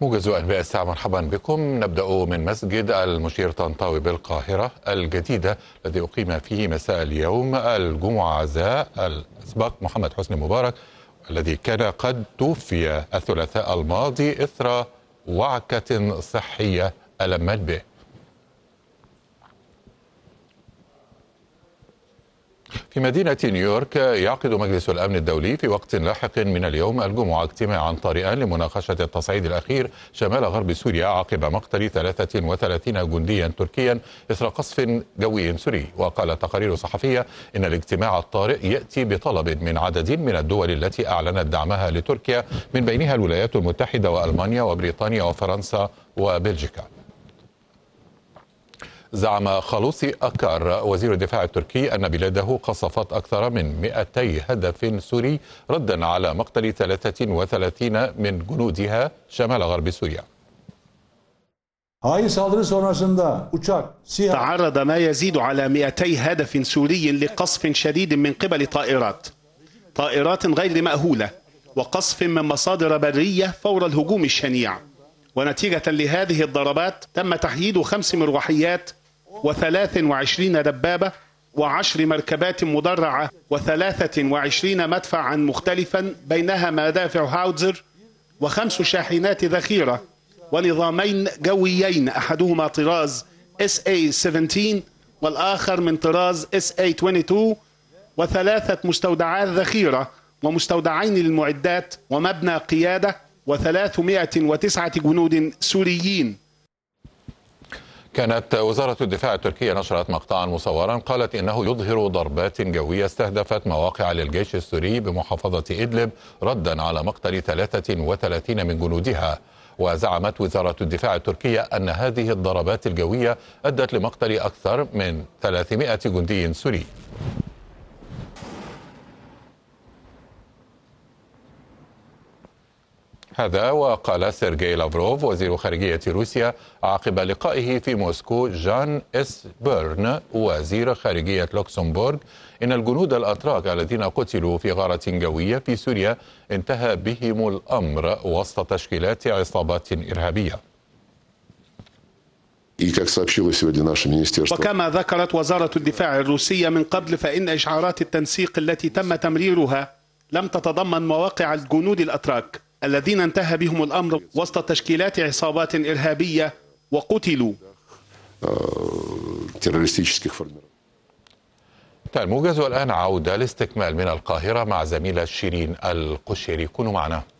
موجز انباء الساعه مرحبا بكم نبدا من مسجد المشير طنطاوي بالقاهره الجديده الذي اقيم فيه مساء اليوم الجمعه عزاء الأسبق محمد حسني مبارك الذي كان قد توفي الثلاثاء الماضي اثر وعكه صحيه المت به في مدينة نيويورك يعقد مجلس الأمن الدولي في وقت لاحق من اليوم الجمعة اجتماعا طارئا لمناقشة التصعيد الأخير شمال غرب سوريا عقب مقتل 33 جنديا تركيا إثر قصف جوي سوري وقال تقارير صحفية إن الاجتماع الطارئ يأتي بطلب من عدد من الدول التي أعلنت دعمها لتركيا من بينها الولايات المتحدة وألمانيا وبريطانيا وفرنسا وبلجيكا زعم خلوصي أكار وزير الدفاع التركي أن بلاده قصفت أكثر من 200 هدف سوري ردا على مقتل 33 من جنودها شمال غرب سوريا تعرض ما يزيد على 200 هدف سوري لقصف شديد من قبل طائرات طائرات غير مأهولة وقصف من مصادر برية فور الهجوم الشنيع ونتيجة لهذه الضربات تم تحييد خمس مروحيات وثلاث وعشرين دبابة وعشر مركبات مدرعة وثلاثة وعشرين مدفعا مختلفا بينها مدافع هاوزر وخمس شاحنات ذخيرة ونظامين جويين أحدهما طراز SA-17 والآخر من طراز SA-22 وثلاثة مستودعات ذخيرة ومستودعين للمعدات ومبنى قيادة وثلاثمائة وتسعة جنود سوريين كانت وزارة الدفاع التركية نشرت مقطعا مصورا قالت إنه يظهر ضربات جوية استهدفت مواقع للجيش السوري بمحافظة إدلب ردا على مقتل 33 من جنودها وزعمت وزارة الدفاع التركية أن هذه الضربات الجوية أدت لمقتل أكثر من 300 جندي سوري هذا وقال سيرجي لافروف وزير خارجية روسيا عقب لقائه في موسكو جان اس بيرن وزير خارجية لوكسمبورغ إن الجنود الأتراك الذين قتلوا في غارة جوية في سوريا انتهى بهم الأمر وسط تشكيلات عصابات إرهابية وكما ذكرت وزارة الدفاع الروسية من قبل فإن إشعارات التنسيق التي تم تمريرها لم تتضمن مواقع الجنود الأتراك الذين انتهى بهم الأمر وسط تشكيلات عصابات إرهابية وقتلوا الموجز طيب، والآن عودة لاستكمال من القاهرة مع زميلة شيرين القشيري كونوا معنا